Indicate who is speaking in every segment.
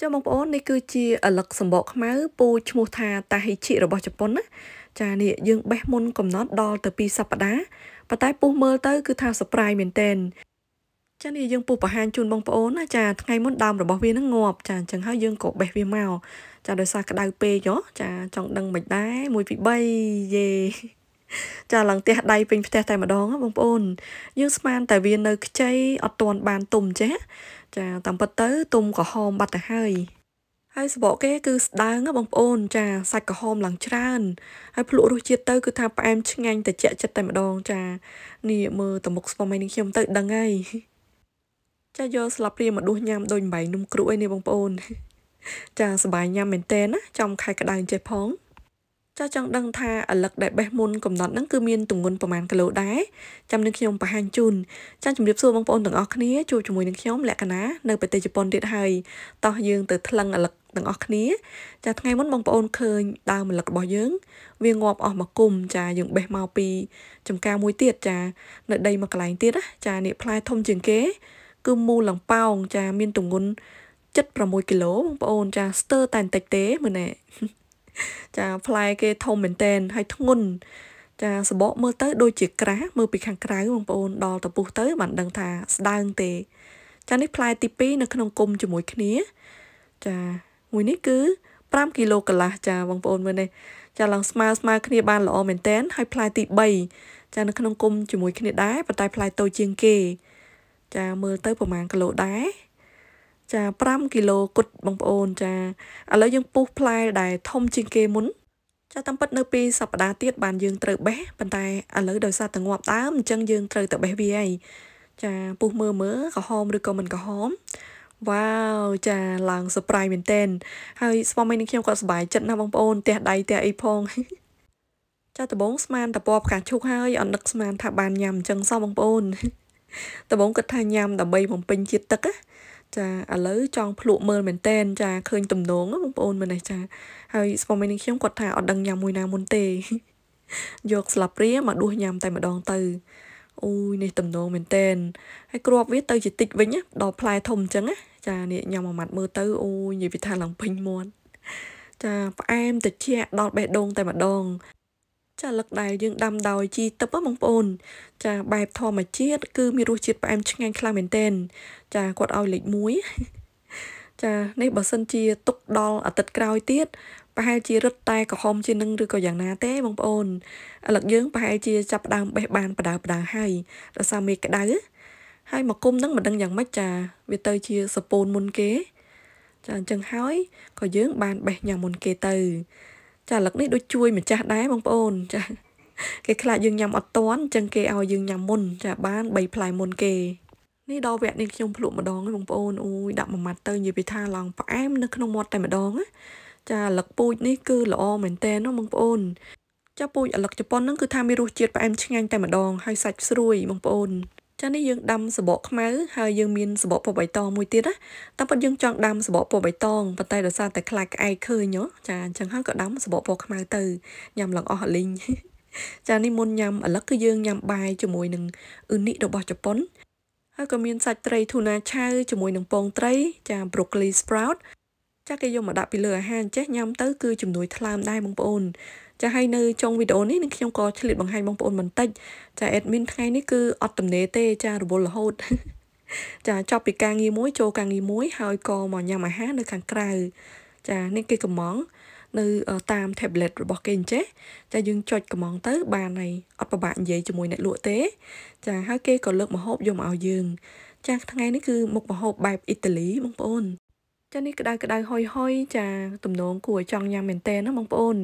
Speaker 1: ចាបងប្អូននេះគឺជាអលឹកសម្បកខ្មៅពូឈ្មោះថាតាហ៊ីជីរបស់ជប៉ុនណាចានេះយើង បេះមុនកំណត់ដល់ទៅ2សប្តាហ៍ប៉ុន្តែពុះមើលទៅគឺថាសប្រាយមែនតែនចានេះយើងពុះបង្ហាញជូនបងប្អូនណាចាថ្ងៃមុនដើមរបស់វានឹងងាប់ចាអញ្ចឹងហើយយើងក៏បេះវាមកចាដោយសារក្តៅពេកហ៎ចាចង់ដឹងមិនដែរ1ពី3យេចាឡើងផ្ទះដៃពេញផ្ទះតែម្ដងបងប្អូនយើងស្មាន តែវានៅខ្ចីអត់ទាន់បានទុំចេះចាតាមពិតទៅទុំក្រហមបាត់ទៅហើយហើយសបកគេ គឺស្ដើងបងប្អូន ចាសាច់ក្រហមឡើងច្រើនហើយភ្លក់រសជាតិទៅគឺថាផ្អែមឆ្ងាញ់ត្រជាក់ចិត្តតែម្ដងចានេះមើលតមុខស្ពមឯងខ្ញុំទៅដឹងហើយចាយកស្លាបព្រាមកដួសញ៉ាំដូចបាយនំគ្រូអីនេះបងប្អូន ចាសបាយញ៉ាំមែនតើណាចំខែក្តៅចេះផងចាចង់ដឹងថាអាលឹកដែលបេះមុនកំណត់ហ្នឹងគឺមានទម្ងន់ប្រមាណគីឡូដែរចាំនឹងខ្ញុំបង្ហាញជូនចាជម្រាបសួរបងប្អូនទាំងអស់គ្នាជួបជាមួយនឹងខ្ញុំលក្ខណានៅប្រទេសជប៉ុនទៀតហើយតោះយើងទៅថ្លឹងអាលឹកទាំងអស់គ្នាចាថ្ងៃមុនបងប្អូនឃើញដើមម្លឹករបស់យើង វាងាប់អស់មកគុំចាយើងបេះមកពីចំការមួយទៀតចានៅដីមួយកន្លែងទៀតចានេះផ្លែធំជាងគេ គឺមូលលំប៉ោងចាមានទម្ងន់76គីឡូបងប្អូនចាស្ទើរតែបន្តិចទេមើលណែចាផ្លែគេធំមែនតែនហើយធ្ងន់ចាសបកមើលទៅដូចជាក្រាស់មើលពីខាងក្រៅបងប្អូនដល់តពុះទៅបានដឹងថាស្ដើងទេចានេះផ្លែទី2នៅក្នុងគុំជាមួយគ្នា ចាមួយនេះគឺ5គីឡូកន្លះចាបងប្អូនមើលនេះចាឡើងស្មើស្មើគ្នាបានល្អមែនតែនហើយផ្លែទី3ចានៅក្នុងគុំជាមួយគ្នាដែរប៉ុន្តែផ្លែតូចជាងគេចាមើលទៅប្រហែលគីឡូដែរចា5គីឡូគុតបងប្អូន ចាឥឡូវយើងពុះផ្លែដែលធំជាងគេមុនចាតាមពិតនៅពីសប្តាហ៍ទៀតបានយើងត្រូវបេះប៉ុន្តែឥឡូវដោយសារតែងាប់ដើមអញ្ចឹងយើងត្រូវតែបេះវាហើយចាពុះមើលមើលក្រហមឬក៏មិនក្រហមវ៉ាវចាឡើង surprise មែនតែនហើយស្វាមីនឹងខ្ញុំក៏សប្បាយចិត្តណាស់បងប្អូនផ្ទះដៃផ្ទះអីផងចាដំបងស្មានតពណ៌ផ្កាឈូកហើយអត់នឹកស្មានថាបានញ៉ាំអញ្ចឹងសោះបងប្អូនដំបងគិតថាញ៉ាំដើម្បីបំពេញជាតិទឹកណាចាឥឡូវចង់ភ្លក់មើលមែនតែនចាឃើញទំនងបងប្អូនមើលនេះចាហើយស្វាមីនឹងខ្ញុំគាត់ថាអត់ដឹងញ៉ាំមួយណាមុនទេយកស្លាបព្រាមកដួសញ៉ាំតែម្ដងទៅអូយនេះទំនងមែនតែនហើយគ្រាប់វាទៅជាតិចវិញដល់ផ្លែធំអញ្ចឹងណាចានេះញ៉ាំមួយម៉ាត់មើលទៅអូយនិយាយពីថាឡើងពេញមាត់ចាផ្អែមតិចដល់បេះដូង តែម្ដងចាលឹកដែលយើងដាំដោយជីទឹកបងប្អូន ចាបែបធម្មជាតិគឺមានរសជាតិផ្អែមឆ្ងាញ់ខ្លាំងមែនទែនចាគាត់ឲ្យលេខ1ចានេះបើសិនជា ទុកដល់អាទិត្យក្រោយទៀតប្រហែលជារឹតតែក្រហមជានឹងឬក៏យ៉ាងណាទេបងប្អូនឥឡូវយើងប្រហែលជាចាប់ដើមបេះបានបដាបដាហើយដោយសារមេក្តៅហើយមកគុំនឹងមិនដឹងយ៉ាងម៉េចចាវាទៅជាសពូនមុនគេចាអញ្ចឹងហើយក៏យើងបានបេះញ៉ាំមុនគេទៅចាឥឡូវនេះដូចជួយម្ចាស់ដែរបងប្អូនចាគេខ្លាចយើងញ៉ាំអត់តាន់អញ្ចឹងគេឲ្យយើងញ៉ាំមុនចាបាន3ផ្លែមុនគេនេះដល់វគ្គនេះខ្ញុំភ្លក់ម្ដងហ្នឹងបងប្អូនអូយដាក់មួយម៉ាត់ទៅនិយាយពីថាឡងផ្អែមនៅក្នុងមាត់តែម្ដងណាចាលឹកពូជនេះគឺល្អមែនតើណាបងប្អូនចាពូជអលឹកជប៉ុនហ្នឹងគឺថាមានរសជាតិផ្អែមឆ្ងាញ់តែម្ដងហើយសាច់ស្រួយបងប្អូនចានេះយើងដាំសបកខ្មៅហើយយើងមានសបកពណ៌បៃតងមួយទៀតណាតាមពិតយើងចង់ដាំសបកពណ៌បៃតងប៉ុន្តែដោយសារតែខ្លាចក្អែកឃើញចាអញ្ចឹងហើយក៏ដាំសបកពណ៌ខ្មៅទៅញ៉ាំឡើងអស់អលីងចានេះមុនញ៉ាំឥឡូវគឺយើងញ៉ាំបាយជាមួយនឹងអ៊ឺនីរបស់ជប៉ុនហើយក៏មានសាច់ត្រីធូណាឆៅជាមួយនឹងពងត្រីចា broccoli sprout ចាគេយកមកដាក់ពីលើអាហារចេះញ៉ាំទៅ គឺជំនួយ ថ្លើមដែរបងប្អូនចាហើយនៅចុងវីដេអូនេះនឹងខ្ញុំក៏ឆ្លៀតបង្ហាញបងប្អូនបន្តិច ចា admin ថ្ងៃនេះគឺអត់ទំនេរទេ ចារវល់រហូតចាចប់ពីការងារមួយចូលការងារមួយហើយក៏មកញ៉ាំអាហារនៅខាងក្រៅចានេះគេកំងនៅតាម tablet របស់គេអញ្ចេះចាយើងចុចកំងទៅបានហើយអត់ពិបាកនិយាយជាមួយអ្នកលក់ទេចាហើយគេក៏លើកម្ហូបយកមកឲ្យយើង ចាថ្ងៃនេះគឺមុខម្ហូបបែបអ៊ីតាលីបងប្អូនចានេះក្តៅក្តៅហុយហុយចាទំនង គួរឲ្យចង់ញ៉ាំមែនតើណាបងប្អូន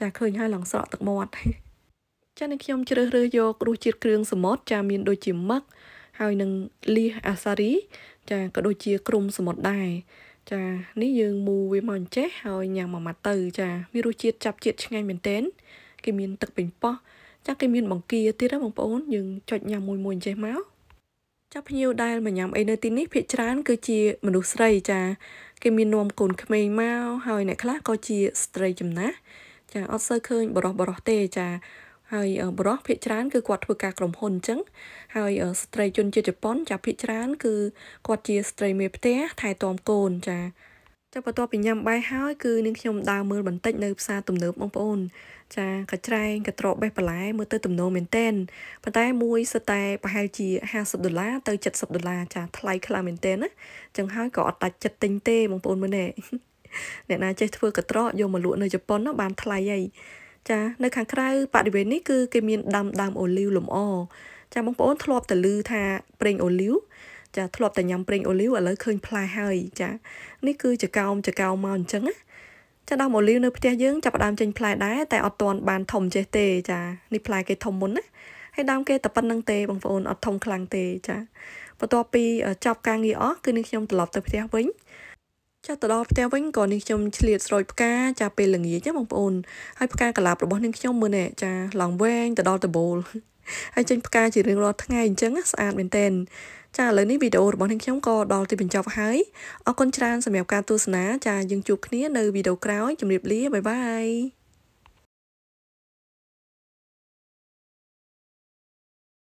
Speaker 1: ចាឃើញហើយឡើងស្រក់ទឹកមាត់ចានេះខ្ញុំជ្រើសរើសយករសជាតិគ្រឿងសមុទ្រចា មាន ដូចជាមឹកហើយនឹងលៀសអាសារីចាក៏ដូចជាក្រុមសមុទ្រដែរចានេះយើងមូវាមកអញ្ចេះហើយញ៉ាំមួយម៉ាត់ទៅ ចាមានរសជាតិចាប់ជាតិឆ្ងាញ់មែនតើគេមានទឹកពេញប៉ោះចាគេមានបង្គាទៀតណាបងប្អូនយើងចុចញ៉ាំមួយមួយអញ្ចេះមកចាភ្ញៀវដែលមកញ៉ាំអីនៅទីនេះភាគច្រើន គឺជាមនុស្សស្រីចា គេមាននោមកូនក្មេងមកហើយអ្នកខ្លះក៏ជាស្ត្រីចំណាស់ចាអត់សូវឃើញ បរោះបរោះទេចា ហើយបរោះភាគច្រើន គឺគាត់ធ្វើការក្រុមហ៊ុនអញ្ចឹងហើយស្ត្រីជនជាតិជប៉ុនចាភាគច្រើនគឺគាត់ជាស្ត្រីមេផ្ទះថែទាំកូនចាចាបន្ទាប់ពីញ៉ាំបាយហើយគឺនាងខ្ញុំដើរមើលបន្តិចនៅផ្សារទំនើបបងប្អូនចាកញ្ច្រែងកត្រកបេះបន្លែ មើលទៅទំនោរមែនតែនប៉ុន្តែមួយសិតតែប្រហែលជា50ដុល្លារទៅ70ដុល្លារចាថ្លៃខ្លាំងមែនតែនណាចឹងហើយក៏អត់ដាច់ចិត្តទិញទេបងប្អូនមើលណែអ្នកណាចេះធ្វើកត្រកយកមកលក់នៅជប៉ុនណាបានថ្លៃហើយចានៅខាងក្រៅបរិវេណនេះគឺគេមានដាំដើមអូលីវលំអ ចាបងប្អូនធ្លាប់ទៅឮថាប្រេងអូលីវចាធ្លាប់តែញ៉ាំប្រេងអូលីវឥឡូវឃើញផ្លែហើយចា នេះគឺជាកោមចកោមមកអញ្ចឹងណាចាដើមអូលីវនៅផ្ទះយើងចាប់ផ្ដើមចេញផ្លែដែរតែអត់ទាន់បានធំចេះទេចានេះផ្លែគេធំមុនណាហើយដើមគេតែប៉ុណ្្នឹងទេបងប្អូនអត់ធំខ្លាំងទេចាបន្ទាប់ពីចប់ការងារអស់គឺនេះខ្ញុំត្រឡប់ទៅផ្ទះវិញចាទៅដល់ផ្ទះវិញក៏នាងខ្ញុំឆ្លៀតស្រោចផ្កាចាពេលល្ងាចណាបងប្អូនហើយផ្កាកលាបរបស់នាងខ្ញុំមើលណែចាឡើងវែងទៅដល់ដបូលហើយចេញផ្កាជារៀងរាល់ថ្ងៃអញ្ចឹងស្អាតមែនតែនចាឥឡូវនេះវីដេអូរបស់នាងខ្ញុំក៏ដល់ទីបញ្ចប់ហើយអរគុណច្រើនសម្រាប់ការទស្សនា ចាយើងជួបគ្នានៅវីដេអូក្រោយជម្រាបលាបាយបាយ